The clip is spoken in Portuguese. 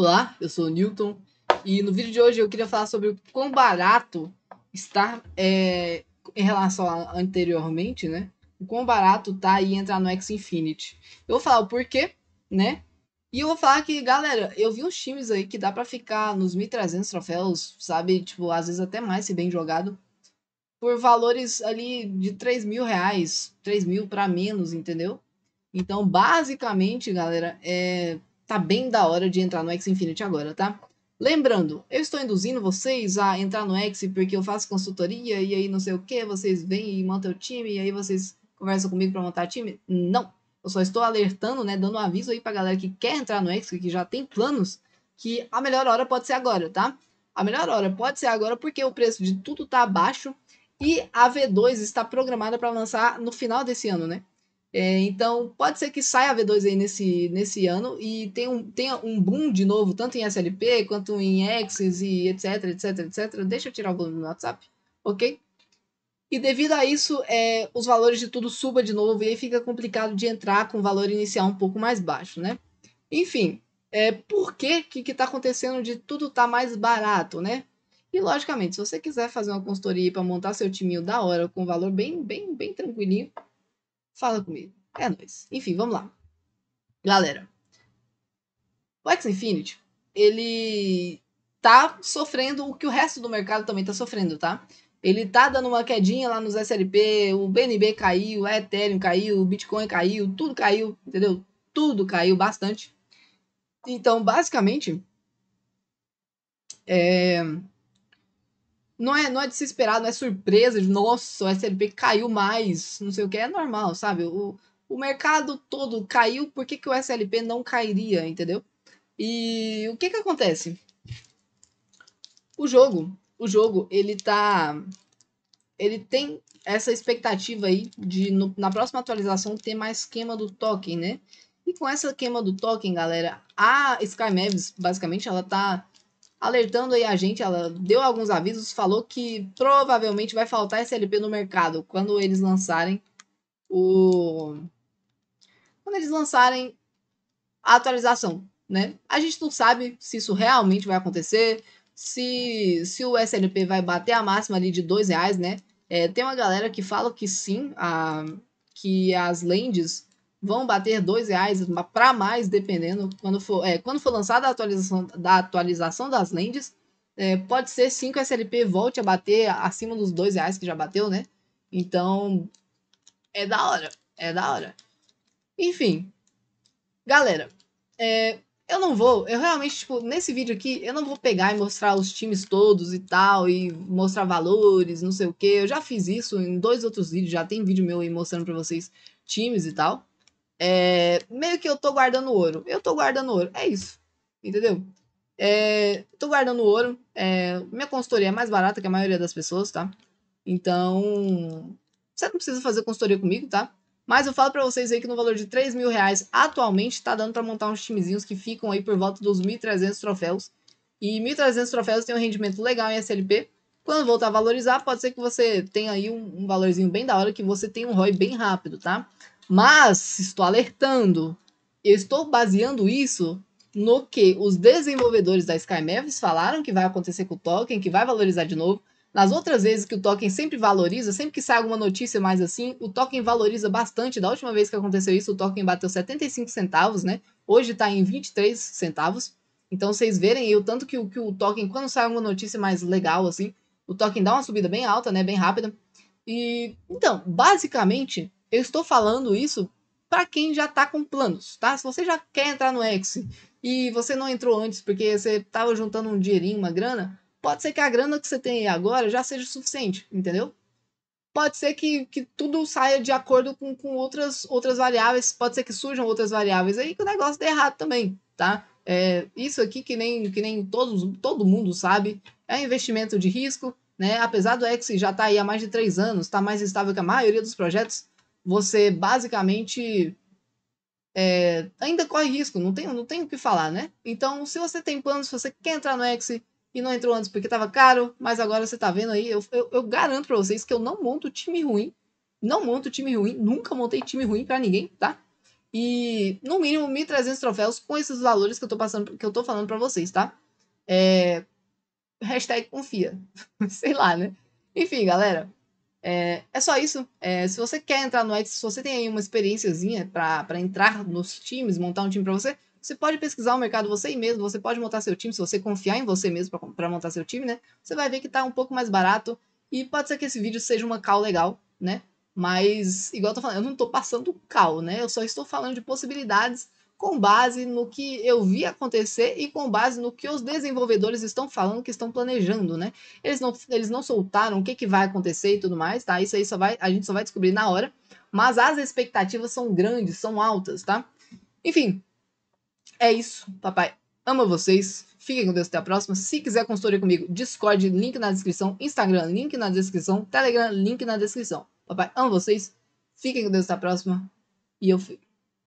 Olá, eu sou o Newton e no vídeo de hoje eu queria falar sobre o quão barato está é, em relação a anteriormente, né? O quão barato tá aí entrar no X Infinity. Eu vou falar o porquê, né? E eu vou falar que, galera, eu vi uns times aí que dá para ficar nos 1.300 troféus, sabe? Tipo, às vezes até mais se bem jogado, por valores ali de 3 mil reais, 3 mil para menos, entendeu? Então, basicamente, galera, é tá bem da hora de entrar no X Infinity agora, tá? Lembrando, eu estou induzindo vocês a entrar no X porque eu faço consultoria e aí não sei o que, vocês vêm e montam o time e aí vocês conversam comigo para montar time? Não. Eu só estou alertando, né, dando um aviso aí pra galera que quer entrar no X, que já tem planos, que a melhor hora pode ser agora, tá? A melhor hora pode ser agora porque o preço de tudo tá abaixo e a V2 está programada para lançar no final desse ano, né? É, então, pode ser que saia a V2 aí nesse, nesse ano e tenha um, tenha um boom de novo, tanto em SLP quanto em Axis e etc, etc, etc. Deixa eu tirar o volume do WhatsApp, ok? E devido a isso, é, os valores de tudo suba de novo e aí fica complicado de entrar com o valor inicial um pouco mais baixo, né? Enfim, é, por que que está acontecendo de tudo estar tá mais barato, né? E logicamente, se você quiser fazer uma consultoria para montar seu timinho da hora com um valor bem, bem, bem tranquilinho, Fala comigo. É nóis. Enfim, vamos lá. Galera, o X Infinity, ele tá sofrendo o que o resto do mercado também tá sofrendo, tá? Ele tá dando uma quedinha lá nos SLP, o BNB caiu, a Ethereum caiu, o Bitcoin caiu, tudo caiu, entendeu? Tudo caiu bastante. Então, basicamente, é, não é, não é de se esperar, não é surpresa de nossa, o SLP caiu mais, não sei o que, é normal, sabe? O, o mercado todo caiu, por que, que o SLP não cairia, entendeu? E o que que acontece? O jogo, o jogo, ele tá ele tem essa expectativa aí de no, na próxima atualização ter mais queima do token, né? E com essa queima do token, galera, a Sky Mavis, basicamente, ela tá alertando aí a gente, ela deu alguns avisos, falou que provavelmente vai faltar SLP no mercado quando eles lançarem o quando eles lançarem a atualização, né? A gente não sabe se isso realmente vai acontecer, se, se o SLP vai bater a máxima ali de dois reais, né? É, tem uma galera que fala que sim, a, que as lends vão bater dois reais para mais, dependendo. Quando for, é, quando for lançada a atualização, da atualização das lentes, é, pode ser 5 SLP volte a bater acima dos dois reais que já bateu, né? Então, é da hora, é da hora. Enfim, galera, é, eu não vou, eu realmente, tipo, nesse vídeo aqui, eu não vou pegar e mostrar os times todos e tal, e mostrar valores, não sei o que. Eu já fiz isso em dois outros vídeos, já tem vídeo meu aí mostrando para vocês times e tal. É, meio que eu tô guardando ouro. Eu tô guardando ouro. É isso. Entendeu? É, tô guardando ouro. É, minha consultoria é mais barata que a maioria das pessoas, tá? Então, você não precisa fazer consultoria comigo, tá? Mas eu falo para vocês aí que no valor de 3 mil reais, atualmente, tá dando para montar uns timezinhos que ficam aí por volta dos 1.300 troféus. E 1.300 troféus tem um rendimento legal em SLP. Quando voltar a valorizar, pode ser que você tenha aí um, um valorzinho bem da hora, que você tenha um ROI bem rápido, tá? Mas estou alertando, estou baseando isso no que os desenvolvedores da Sky Mavis falaram que vai acontecer com o token, que vai valorizar de novo. Nas outras vezes que o token sempre valoriza, sempre que sai alguma notícia mais assim, o token valoriza bastante. Da última vez que aconteceu isso, o token bateu 75 centavos, né? Hoje está em 23 centavos. Então vocês verem aí o tanto que, que o token, quando sai alguma notícia mais legal assim, o token dá uma subida bem alta, né? Bem rápida. E então, basicamente, eu estou falando isso para quem já está com planos, tá? Se você já quer entrar no X e você não entrou antes porque você estava juntando um dinheirinho, uma grana, pode ser que a grana que você tem agora já seja suficiente, entendeu? Pode ser que, que tudo saia de acordo com, com outras, outras variáveis, pode ser que surjam outras variáveis aí que o negócio dê errado também, tá? É, isso aqui que nem, que nem todos, todo mundo sabe, é investimento de risco, né? Apesar do X já estar tá aí há mais de três anos, está mais estável que a maioria dos projetos, você basicamente é, ainda corre risco, não tem, não tem o que falar, né? Então, se você tem planos, se você quer entrar no X e não entrou antes porque estava caro, mas agora você está vendo aí, eu, eu, eu garanto para vocês que eu não monto time ruim, não monto time ruim, nunca montei time ruim para ninguém, tá? E no mínimo 1.300 troféus com esses valores que eu tô passando, que eu tô falando para vocês, tá? É... Hashtag confia. Sei lá, né? Enfim, galera. É, é só isso. É, se você quer entrar no Etsy, se você tem aí uma experiênciazinha para entrar nos times, montar um time para você, você pode pesquisar o mercado você mesmo, você pode montar seu time, se você confiar em você mesmo para montar seu time, né? Você vai ver que tá um pouco mais barato e pode ser que esse vídeo seja uma call legal, né? Mas, igual eu tô falando, eu não tô passando cal, né? Eu só estou falando de possibilidades com base no que eu vi acontecer e com base no que os desenvolvedores estão falando, que estão planejando, né? Eles não, eles não soltaram o que, que vai acontecer e tudo mais, tá? Isso aí só vai, a gente só vai descobrir na hora. Mas as expectativas são grandes, são altas, tá? Enfim, é isso, papai. Ama vocês. Fiquem com Deus até a próxima. Se quiser consultoria comigo, Discord, link na descrição. Instagram, link na descrição. Telegram, link na descrição. Papai, amo vocês. Fiquem com Deus até a próxima. E eu fui.